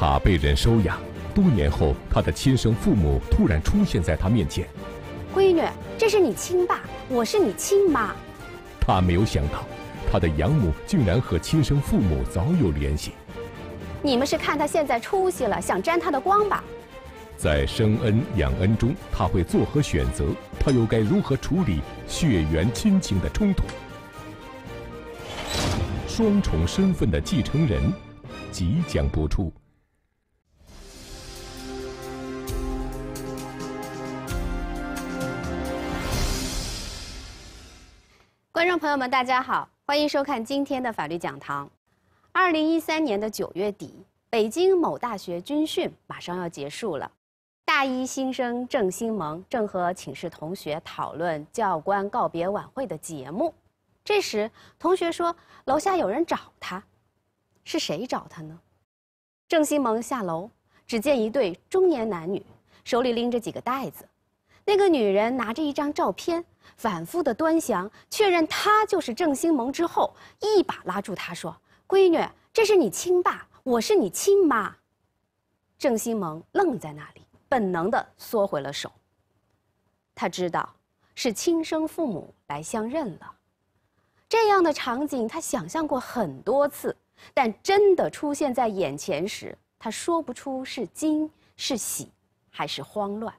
他被人收养，多年后，他的亲生父母突然出现在他面前。闺女，这是你亲爸，我是你亲妈。他没有想到，他的养母竟然和亲生父母早有联系。你们是看他现在出息了，想沾他的光吧？在生恩养恩中，他会作何选择？他又该如何处理血缘亲情的冲突？双重身份的继承人即将播出。观众朋友们，大家好，欢迎收看今天的法律讲堂。二零一三年的九月底，北京某大学军训马上要结束了，大一新生郑新萌正和寝室同学讨论教官告别晚会的节目。这时，同学说楼下有人找他，是谁找他呢？郑新萌下楼，只见一对中年男女手里拎着几个袋子。那个女人拿着一张照片，反复的端详，确认她就是郑兴萌之后，一把拉住她说：“闺女，这是你亲爸，我是你亲妈。”郑兴萌愣在那里，本能的缩回了手。他知道，是亲生父母来相认了。这样的场景他想象过很多次，但真的出现在眼前时，他说不出是惊、是喜，还是慌乱。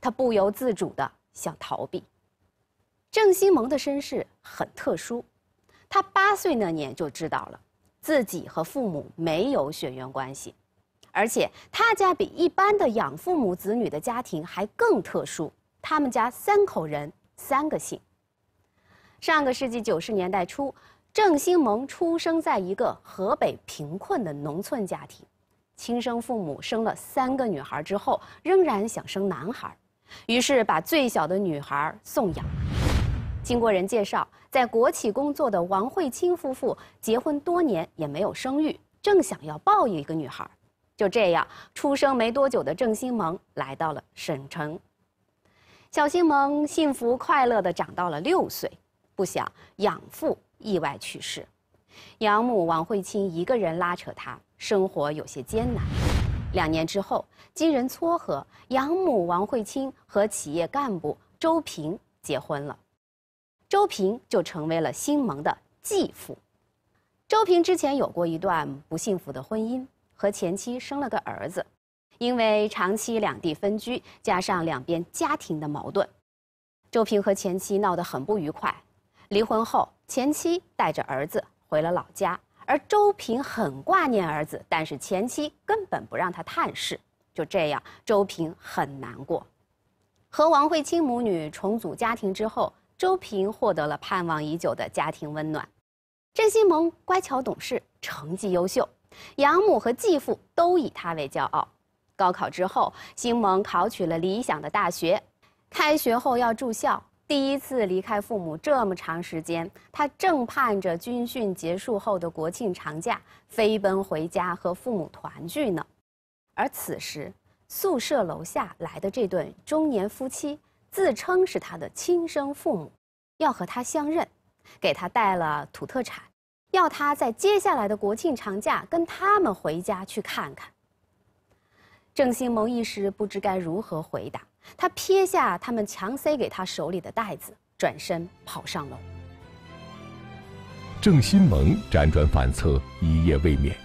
他不由自主地想逃避。郑新萌的身世很特殊，他八岁那年就知道了自己和父母没有血缘关系，而且他家比一般的养父母子女的家庭还更特殊，他们家三口人三个姓。上个世纪九十年代初，郑新萌出生在一个河北贫困的农村家庭。亲生父母生了三个女孩之后，仍然想生男孩，于是把最小的女孩送养。经过人介绍，在国企工作的王慧清夫妇结婚多年也没有生育，正想要抱一个女孩。就这样，出生没多久的郑新萌来到了省城。小新萌幸福快乐地长到了六岁，不想养父意外去世，养母王慧清一个人拉扯他。生活有些艰难。两年之后，经人撮合，养母王慧清和企业干部周平结婚了，周平就成为了新盟的继父。周平之前有过一段不幸福的婚姻，和前妻生了个儿子。因为长期两地分居，加上两边家庭的矛盾，周平和前妻闹得很不愉快。离婚后，前妻带着儿子回了老家。而周平很挂念儿子，但是前妻根本不让他探视，就这样，周平很难过。和王慧清母女重组家庭之后，周平获得了盼望已久的家庭温暖。郑新萌乖巧懂事，成绩优秀，养母和继父都以她为骄傲。高考之后，新萌考取了理想的大学，开学后要住校。第一次离开父母这么长时间，他正盼着军训结束后的国庆长假飞奔回家和父母团聚呢。而此时，宿舍楼下来的这对中年夫妻自称是他的亲生父母，要和他相认，给他带了土特产，要他在接下来的国庆长假跟他们回家去看看。郑兴萌一时不知该如何回答。他撇下他们强塞给他手里的袋子，转身跑上楼。郑新萌辗转反侧，一夜未眠。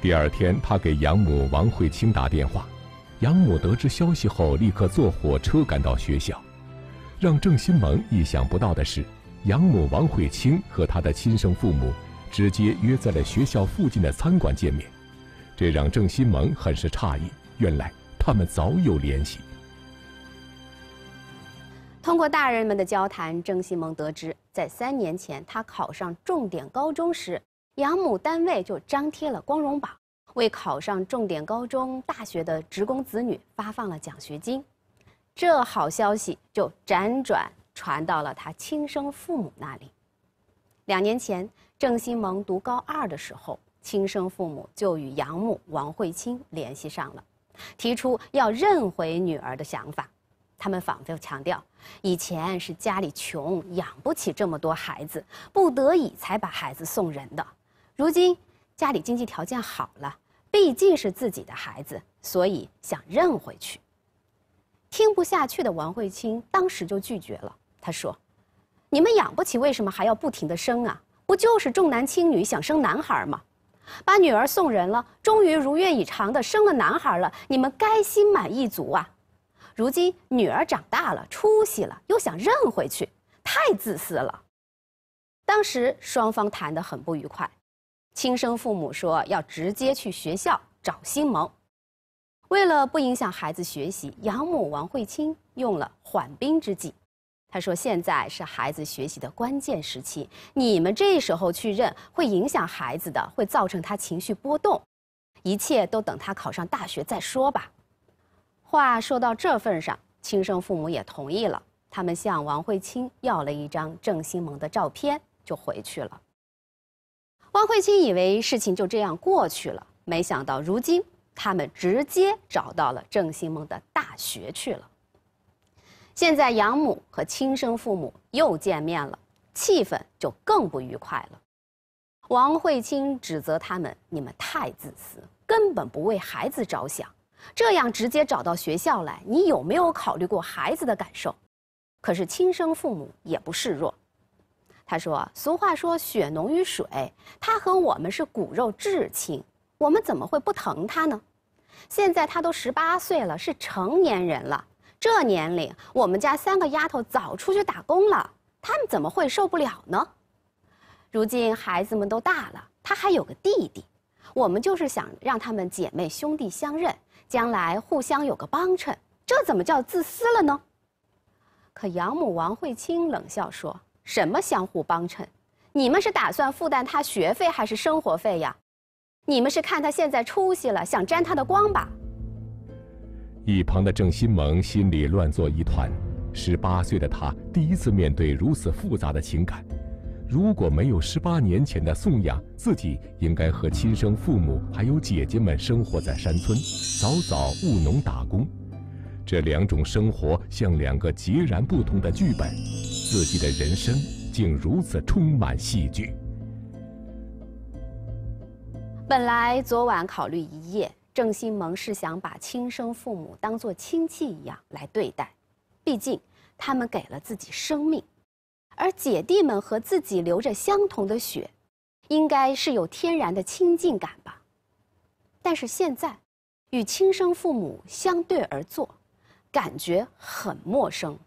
第二天，他给养母王慧清打电话，养母得知消息后，立刻坐火车赶到学校。让郑新萌意想不到的是，养母王慧清和他的亲生父母直接约在了学校附近的餐馆见面，这让郑新萌很是诧异。原来他们早有联系。通过大人们的交谈，郑西萌得知，在三年前他考上重点高中时，养母单位就张贴了光荣榜，为考上重点高中、大学的职工子女发放了奖学金。这好消息就辗转传到了他亲生父母那里。两年前，郑西萌读高二的时候，亲生父母就与养母王慧清联系上了，提出要认回女儿的想法。他们反复强调，以前是家里穷养不起这么多孩子，不得已才把孩子送人的。如今家里经济条件好了，毕竟是自己的孩子，所以想认回去。听不下去的王慧清当时就拒绝了。她说：“你们养不起，为什么还要不停的生啊？不就是重男轻女，想生男孩吗？把女儿送人了，终于如愿以偿的生了男孩了，你们该心满意足啊。”如今女儿长大了，出息了，又想认回去，太自私了。当时双方谈得很不愉快，亲生父母说要直接去学校找新萌。为了不影响孩子学习，养母王慧清用了缓兵之计。她说：“现在是孩子学习的关键时期，你们这时候去认会影响孩子的，会造成他情绪波动。一切都等他考上大学再说吧。”话说到这份上，亲生父母也同意了。他们向王慧清要了一张郑新萌的照片，就回去了。王慧清以为事情就这样过去了，没想到如今他们直接找到了郑新萌的大学去了。现在养母和亲生父母又见面了，气氛就更不愉快了。王慧清指责他们：“你们太自私，根本不为孩子着想。”这样直接找到学校来，你有没有考虑过孩子的感受？可是亲生父母也不示弱。他说：“俗话说血浓于水，他和我们是骨肉至亲，我们怎么会不疼他呢？现在他都十八岁了，是成年人了。这年龄，我们家三个丫头早出去打工了，他们怎么会受不了呢？如今孩子们都大了，他还有个弟弟，我们就是想让他们姐妹兄弟相认。”将来互相有个帮衬，这怎么叫自私了呢？可养母王慧清冷笑说：“什么相互帮衬？你们是打算负担他学费还是生活费呀？你们是看他现在出息了，想沾他的光吧？”一旁的郑新萌心里乱作一团，十八岁的他第一次面对如此复杂的情感。如果没有十八年前的送养，自己应该和亲生父母还有姐姐们生活在山村，早早务农打工。这两种生活像两个截然不同的剧本，自己的人生竟如此充满戏剧。本来昨晚考虑一夜，郑新萌是想把亲生父母当做亲戚一样来对待，毕竟他们给了自己生命。而姐弟们和自己流着相同的血，应该是有天然的亲近感吧。但是现在，与亲生父母相对而坐，感觉很陌生。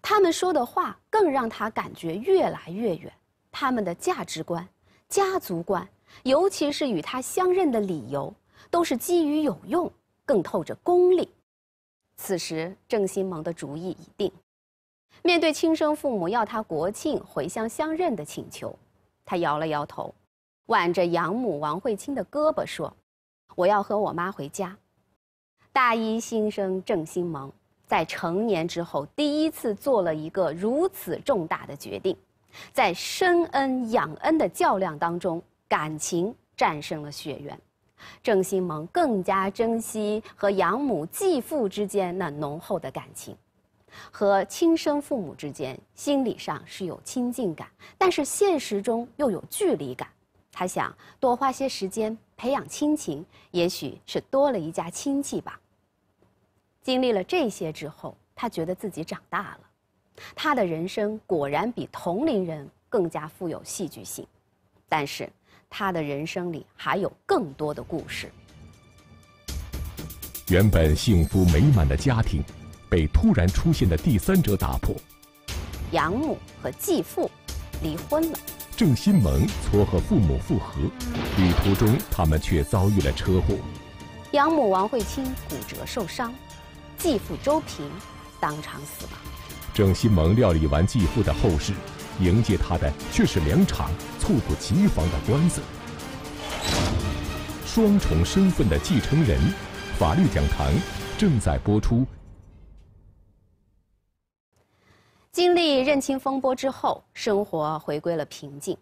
他们说的话更让他感觉越来越远。他们的价值观、家族观，尤其是与他相认的理由，都是基于有用，更透着功利。此时，郑新萌的主意已定。面对亲生父母要他国庆回乡相认的请求，他摇了摇头，挽着养母王慧清的胳膊说：“我要和我妈回家。”大一新生郑新萌在成年之后第一次做了一个如此重大的决定，在深恩养恩的较量当中，感情战胜了血缘，郑新萌更加珍惜和养母继父之间那浓厚的感情。和亲生父母之间心理上是有亲近感，但是现实中又有距离感。他想多花些时间培养亲情，也许是多了一家亲戚吧。经历了这些之后，他觉得自己长大了。他的人生果然比同龄人更加富有戏剧性，但是他的人生里还有更多的故事。原本幸福美满的家庭。被突然出现的第三者打破，养母和继父离婚了。郑新萌撮合父母复合，旅途中他们却遭遇了车祸，养母王慧清骨折受伤，继父周平当场死亡。郑新萌料理完继父的后事，迎接他的却是两场猝不及防的官司。双重身份的继承人，法律讲堂正在播出。经历认清风波之后，生活回归了平静。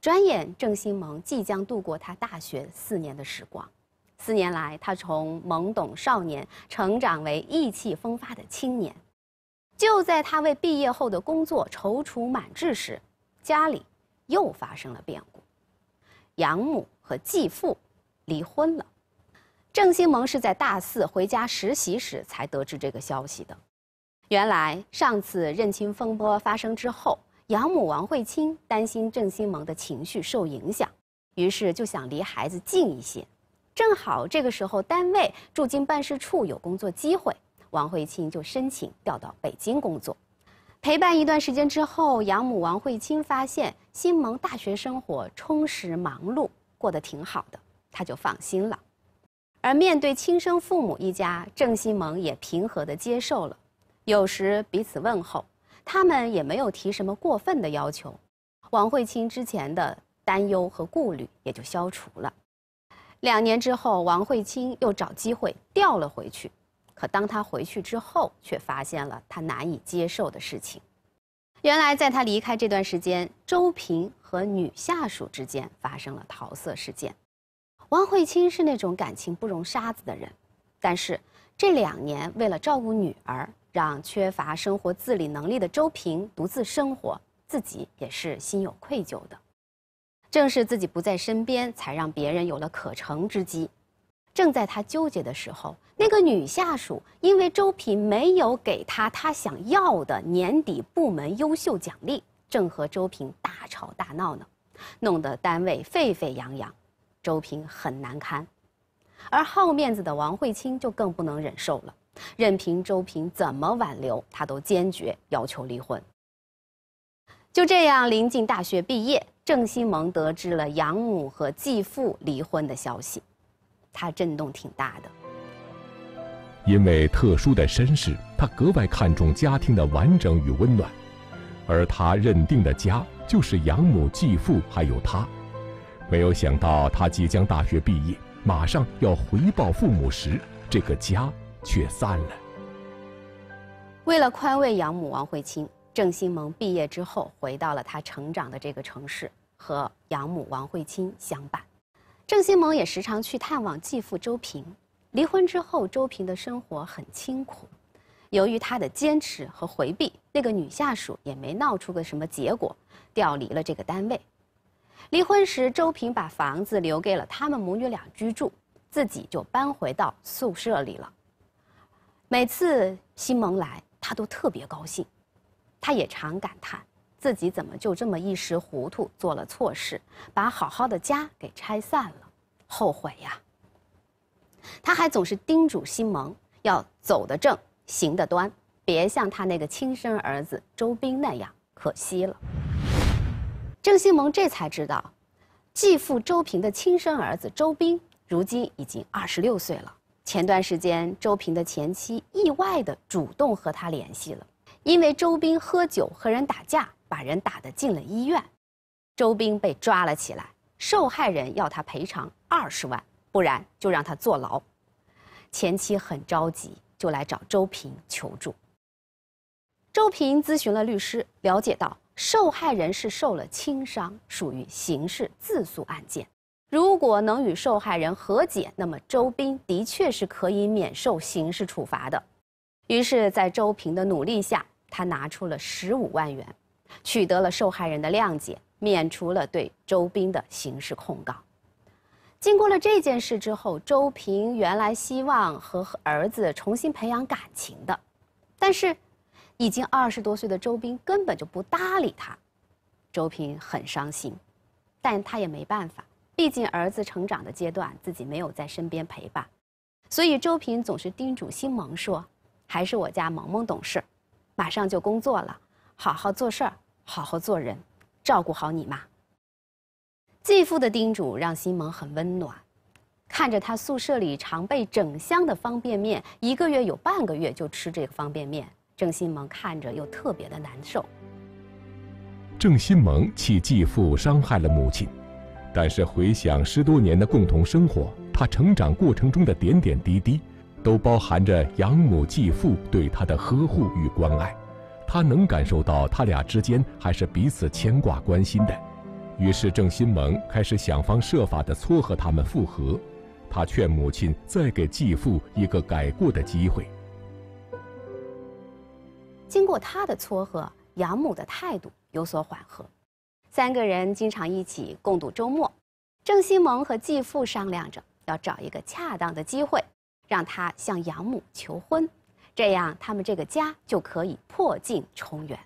转眼，郑新萌即将度过他大学四年的时光。四年来，他从懵懂少年成长为意气风发的青年。就在他为毕业后的工作踌躇满志时，家里又发生了变故：养母和继父离婚了。郑新萌是在大四回家实习时才得知这个消息的。原来上次认亲风波发生之后，养母王慧清担心郑新萌的情绪受影响，于是就想离孩子近一些。正好这个时候，单位驻京办事处有工作机会，王慧清就申请调到北京工作。陪伴一段时间之后，养母王慧清发现新蒙大学生活充实忙碌，过得挺好的，她就放心了。而面对亲生父母一家，郑新萌也平和的接受了。有时彼此问候，他们也没有提什么过分的要求，王慧清之前的担忧和顾虑也就消除了。两年之后，王慧清又找机会调了回去，可当他回去之后，却发现了他难以接受的事情。原来，在他离开这段时间，周平和女下属之间发生了桃色事件。王慧清是那种感情不容沙子的人，但是这两年为了照顾女儿。让缺乏生活自理能力的周平独自生活，自己也是心有愧疚的。正是自己不在身边，才让别人有了可乘之机。正在他纠结的时候，那个女下属因为周平没有给他他想要的年底部门优秀奖励，正和周平大吵大闹呢，弄得单位沸沸扬扬，周平很难堪。而好面子的王慧清就更不能忍受了。任凭周平怎么挽留，他都坚决要求离婚。就这样，临近大学毕业，郑希萌得知了养母和继父离婚的消息，他震动挺大的。因为特殊的身世，他格外看重家庭的完整与温暖，而他认定的家就是养母、继父还有他。没有想到，他即将大学毕业，马上要回报父母时，这个家。却散了。为了宽慰养母王慧清，郑新萌毕业之后回到了他成长的这个城市，和养母王慧清相伴。郑新萌也时常去探望继父周平。离婚之后，周平的生活很清苦。由于他的坚持和回避，那个女下属也没闹出个什么结果，调离了这个单位。离婚时，周平把房子留给了他们母女俩居住，自己就搬回到宿舍里了。每次西蒙来，他都特别高兴，他也常感叹自己怎么就这么一时糊涂做了错事，把好好的家给拆散了，后悔呀。他还总是叮嘱西蒙要走得正，行得端，别像他那个亲生儿子周斌那样，可惜了。郑西蒙这才知道，继父周平的亲生儿子周斌如今已经二十六岁了。前段时间，周平的前妻意外的主动和他联系了，因为周兵喝酒和人打架，把人打得进了医院，周兵被抓了起来，受害人要他赔偿二十万，不然就让他坐牢，前妻很着急，就来找周平求助。周平咨询了律师，了解到受害人是受了轻伤，属于刑事自诉案件。如果能与受害人和解，那么周斌的确是可以免受刑事处罚的。于是，在周平的努力下，他拿出了十五万元，取得了受害人的谅解，免除了对周斌的刑事控告。经过了这件事之后，周平原来希望和儿子重新培养感情的，但是，已经二十多岁的周斌根本就不搭理他，周平很伤心，但他也没办法。毕竟儿子成长的阶段，自己没有在身边陪伴，所以周平总是叮嘱新萌说：“还是我家萌萌懂事，马上就工作了，好好做事儿，好好做人，照顾好你妈。”继父的叮嘱让新萌很温暖，看着他宿舍里常备整箱的方便面，一个月有半个月就吃这个方便面，郑新萌看着又特别的难受。郑新萌气继父伤害了母亲。但是回想十多年的共同生活，他成长过程中的点点滴滴，都包含着养母继父对他的呵护与关爱，他能感受到他俩之间还是彼此牵挂关心的。于是郑新萌开始想方设法的撮合他们复合，他劝母亲再给继父一个改过的机会。经过他的撮合，养母的态度有所缓和。三个人经常一起共度周末。郑新萌和继父商量着要找一个恰当的机会，让他向养母求婚，这样他们这个家就可以破镜重圆。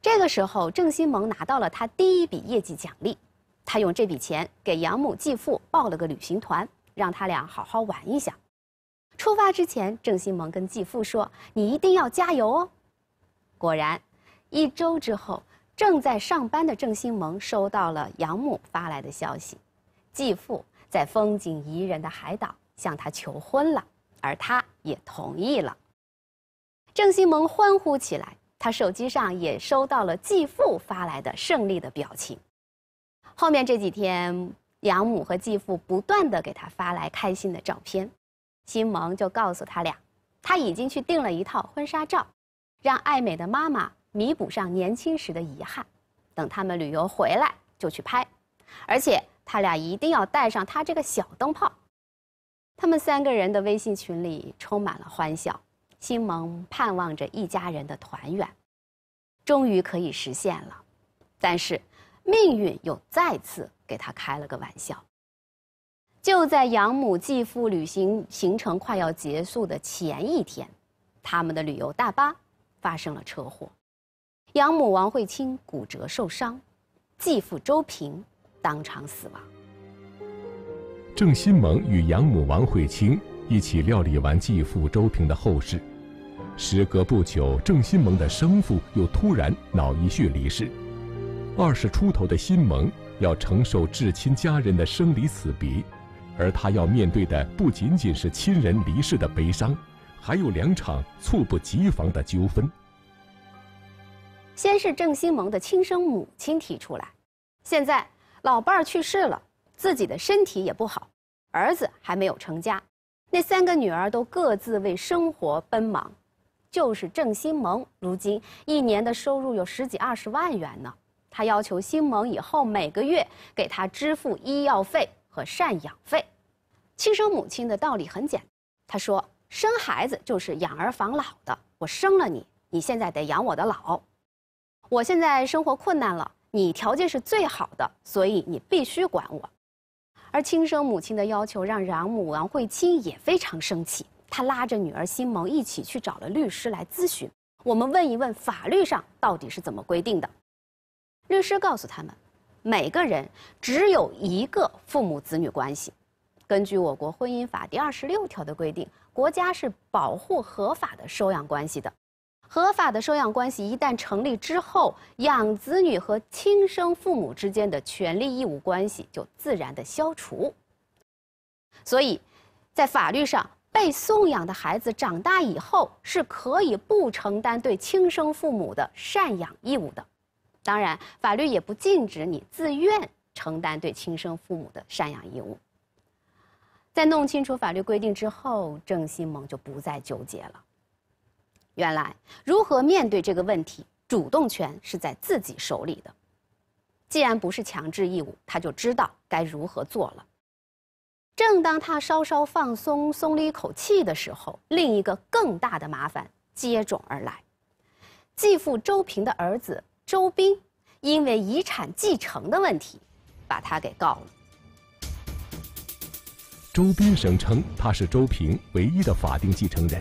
这个时候，郑新萌拿到了他第一笔业绩奖励，他用这笔钱给养母继父报了个旅行团，让他俩好好玩一下。出发之前，郑新萌跟继父说：“你一定要加油哦。”果然，一周之后。正在上班的郑欣萌收到了养母发来的消息，继父在风景宜人的海岛向他求婚了，而他也同意了。郑欣萌欢呼起来，他手机上也收到了继父发来的胜利的表情。后面这几天，养母和继父不断的给他发来开心的照片，新萌就告诉他俩，他已经去订了一套婚纱照，让爱美的妈妈。弥补上年轻时的遗憾，等他们旅游回来就去拍，而且他俩一定要带上他这个小灯泡。他们三个人的微信群里充满了欢笑，星蒙盼望着一家人的团圆，终于可以实现了。但是命运又再次给他开了个玩笑。就在养母继父旅行行程快要结束的前一天，他们的旅游大巴发生了车祸。养母王慧清骨折受伤，继父周平当场死亡。郑新蒙与养母王慧清一起料理完继父周平的后事，时隔不久，郑新蒙的生父又突然脑溢血离世。二十出头的新蒙要承受至亲家人的生离死别，而他要面对的不仅仅是亲人离世的悲伤，还有两场猝不及防的纠纷。先是郑新萌的亲生母亲提出来，现在老伴儿去世了，自己的身体也不好，儿子还没有成家，那三个女儿都各自为生活奔忙，就是郑新萌如今一年的收入有十几二十万元呢。他要求新蒙以后每个月给他支付医药费和赡养费。亲生母亲的道理很简单，他说：“生孩子就是养儿防老的，我生了你，你现在得养我的老。”我现在生活困难了，你条件是最好的，所以你必须管我。而亲生母亲的要求让养母王慧清也非常生气，她拉着女儿新萌一起去找了律师来咨询。我们问一问法律上到底是怎么规定的？律师告诉他们，每个人只有一个父母子女关系。根据我国婚姻法第二十六条的规定，国家是保护合法的收养关系的。合法的收养关系一旦成立之后，养子女和亲生父母之间的权利义务关系就自然的消除。所以，在法律上，被送养的孩子长大以后是可以不承担对亲生父母的赡养义务的。当然，法律也不禁止你自愿承担对亲生父母的赡养义务。在弄清楚法律规定之后，郑新萌就不再纠结了。原来，如何面对这个问题，主动权是在自己手里的。既然不是强制义务，他就知道该如何做了。正当他稍稍放松、松了一口气的时候，另一个更大的麻烦接踵而来。继父周平的儿子周斌，因为遗产继承的问题，把他给告了。周斌声称他是周平唯一的法定继承人。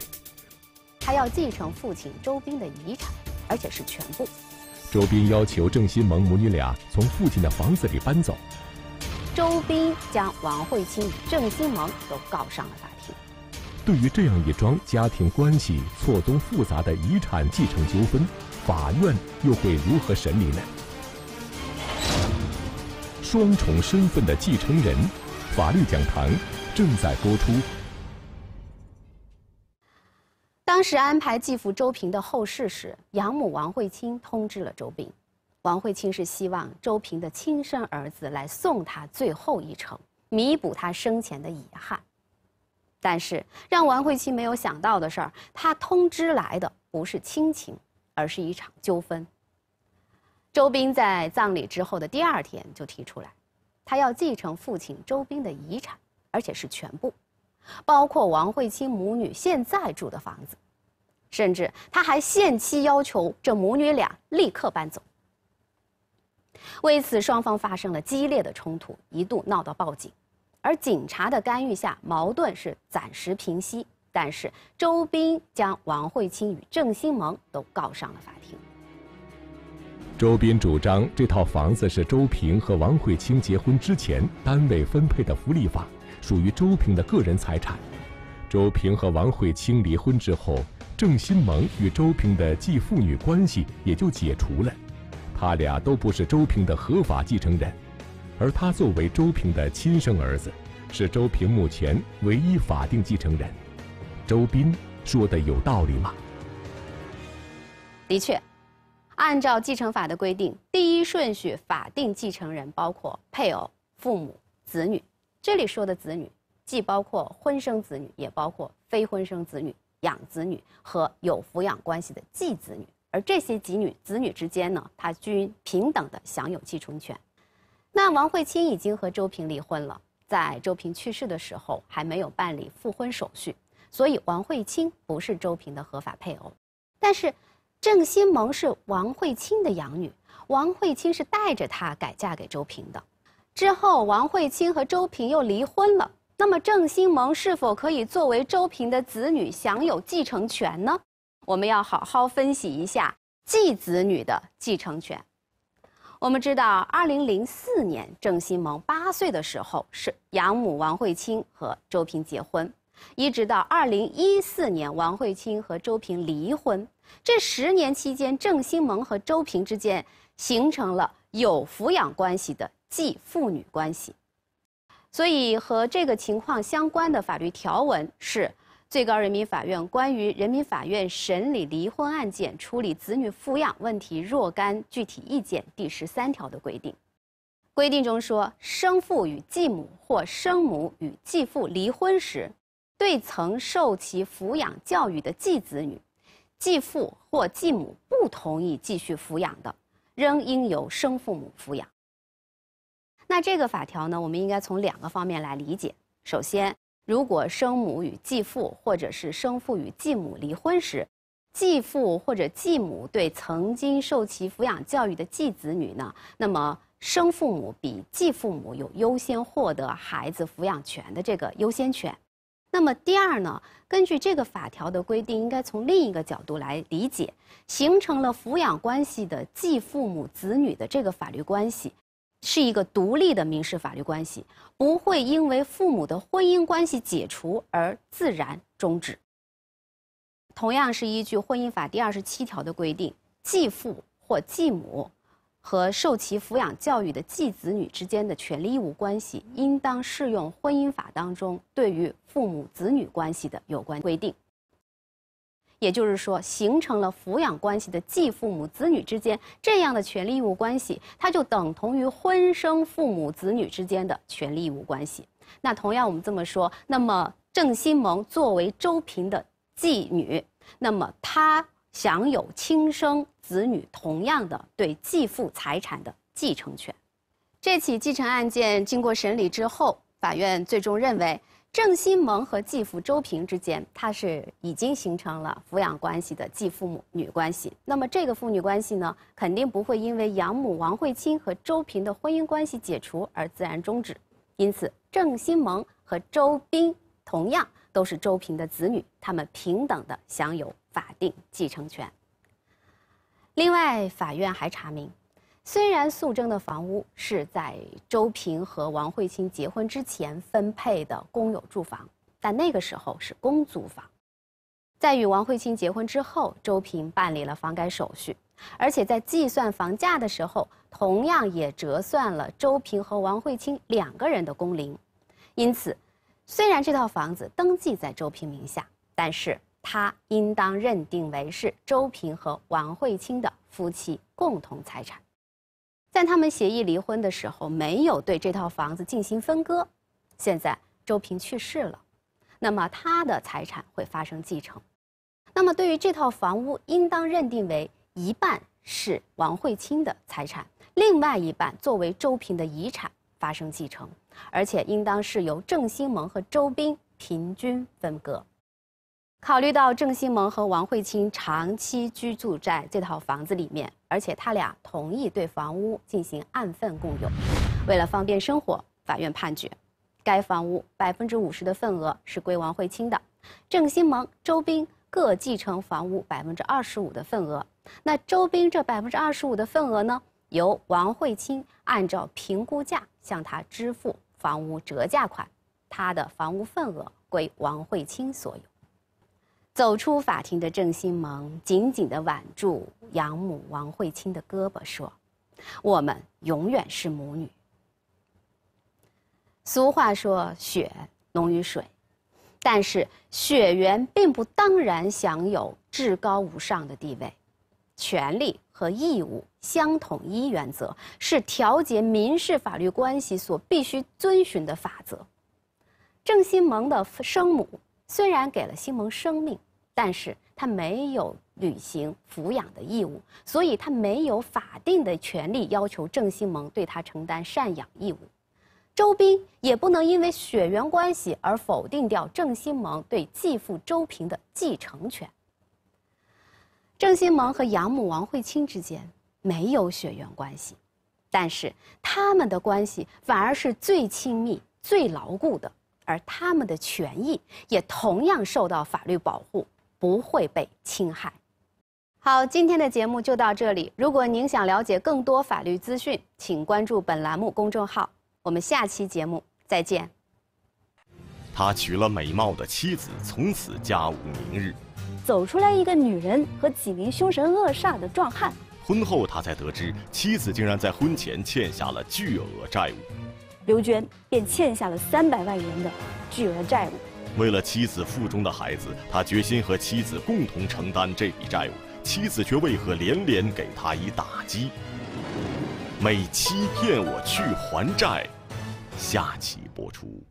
他要继承父亲周斌的遗产，而且是全部。周斌要求郑新萌母女俩从父亲的房子里搬走。周斌将王慧清、郑新萌都告上了法庭。对于这样一桩家庭关系错综复杂的遗产继承纠纷，法院又会如何审理呢？双重身份的继承人，法律讲堂正在播出。当时安排继父周平的后事时，养母王慧清通知了周斌。王慧清是希望周平的亲生儿子来送他最后一程，弥补他生前的遗憾。但是让王慧清没有想到的事儿，他通知来的不是亲情，而是一场纠纷。周斌在葬礼之后的第二天就提出来，他要继承父亲周斌的遗产，而且是全部，包括王慧清母女现在住的房子。甚至他还限期要求这母女俩立刻搬走。为此，双方发生了激烈的冲突，一度闹到报警。而警察的干预下，矛盾是暂时平息。但是，周斌将王慧清与郑新萌都告上了法庭。周斌主张这套房子是周平和王慧清结婚之前单位分配的福利房，属于周平的个人财产。周平和王慧清离婚之后。郑新萌与周平的继父女关系也就解除了，他俩都不是周平的合法继承人，而他作为周平的亲生儿子，是周平目前唯一法定继承人。周斌说的有道理吗？的确，按照继承法的规定，第一顺序法定继承人包括配偶、父母、子女。这里说的子女，既包括婚生子女，也包括非婚生子女。养子女和有抚养关系的继子女，而这些子女子女之间呢，他均平等的享有继承权。那王慧清已经和周平离婚了，在周平去世的时候还没有办理复婚手续，所以王慧清不是周平的合法配偶。但是，郑新萌是王慧清的养女，王慧清是带着她改嫁给周平的，之后王慧清和周平又离婚了。那么郑欣萌是否可以作为周平的子女享有继承权呢？我们要好好分析一下继子女的继承权。我们知道，二零零四年郑欣萌八岁的时候，是养母王慧清和周平结婚，一直到二零一四年王慧清和周平离婚，这十年期间，郑欣萌和周平之间形成了有抚养关系的继父女关系。所以，和这个情况相关的法律条文是《最高人民法院关于人民法院审理离婚案件处理子女抚养问题若干具体意见》第十三条的规定。规定中说，生父与继母或生母与继父离婚时，对曾受其抚养教育的继子女，继父或继母不同意继续抚养的，仍应由生父母抚养。那这个法条呢，我们应该从两个方面来理解。首先，如果生母与继父或者是生父与继母离婚时，继父或者继母对曾经受其抚养教育的继子女呢，那么生父母比继父母有优先获得孩子抚养权的这个优先权。那么第二呢，根据这个法条的规定，应该从另一个角度来理解，形成了抚养关系的继父母子女的这个法律关系。是一个独立的民事法律关系，不会因为父母的婚姻关系解除而自然终止。同样是依据婚姻法第二十七条的规定，继父或继母和受其抚养教育的继子女之间的权利义务关系，应当适用婚姻法当中对于父母子女关系的有关规定。也就是说，形成了抚养关系的继父母子女之间这样的权利义务关系，它就等同于婚生父母子女之间的权利义务关系。那同样，我们这么说，那么郑新萌作为周平的继女，那么她享有亲生子女同样的对继父财产的继承权。这起继承案件经过审理之后，法院最终认为。郑新萌和继父周平之间，他是已经形成了抚养关系的继父母女关系。那么，这个父女关系呢，肯定不会因为养母王慧清和周平的婚姻关系解除而自然终止。因此，郑新萌和周斌同样都是周平的子女，他们平等的享有法定继承权。另外，法院还查明。虽然诉争的房屋是在周平和王慧清结婚之前分配的公有住房，但那个时候是公租房。在与王慧清结婚之后，周平办理了房改手续，而且在计算房价的时候，同样也折算了周平和王慧清两个人的工龄。因此，虽然这套房子登记在周平名下，但是他应当认定为是周平和王慧清的夫妻共同财产。在他们协议离婚的时候，没有对这套房子进行分割。现在周平去世了，那么他的财产会发生继承。那么对于这套房屋，应当认定为一半是王慧清的财产，另外一半作为周平的遗产发生继承，而且应当是由郑兴萌和周斌平均分割。考虑到郑兴萌和王慧清长期居住在这套房子里面。而且他俩同意对房屋进行按份共有，为了方便生活，法院判决，该房屋百分之五十的份额是归王慧清的，郑新萌、周斌各继承房屋百分之二十五的份额。那周斌这百分之二十五的份额呢，由王慧清按照评估价向他支付房屋折价款，他的房屋份额归王慧清所有。走出法庭的郑新萌紧紧地挽住养母王慧清的胳膊说：“我们永远是母女。”俗话说“血浓于水”，但是血缘并不当然享有至高无上的地位。权利和义务相统一原则是调节民事法律关系所必须遵循的法则。郑新萌的生母虽然给了新蒙生命，但是他没有履行抚养的义务，所以他没有法定的权利要求郑新萌对他承担赡养义务。周斌也不能因为血缘关系而否定掉郑新萌对继父周平的继承权。郑新萌和养母王慧清之间没有血缘关系，但是他们的关系反而是最亲密、最牢固的，而他们的权益也同样受到法律保护。不会被侵害。好，今天的节目就到这里。如果您想了解更多法律资讯，请关注本栏目公众号。我们下期节目再见。他娶了美貌的妻子，从此家无宁日。走出来一个女人和几名凶神恶煞的壮汉。婚后，他才得知妻子竟然在婚前欠下了巨额债务。刘娟便欠下了三百万元的巨额债务。为了妻子腹中的孩子，他决心和妻子共同承担这笔债务。妻子却为何连连给他以打击？每欺骗我去还债。下期播出。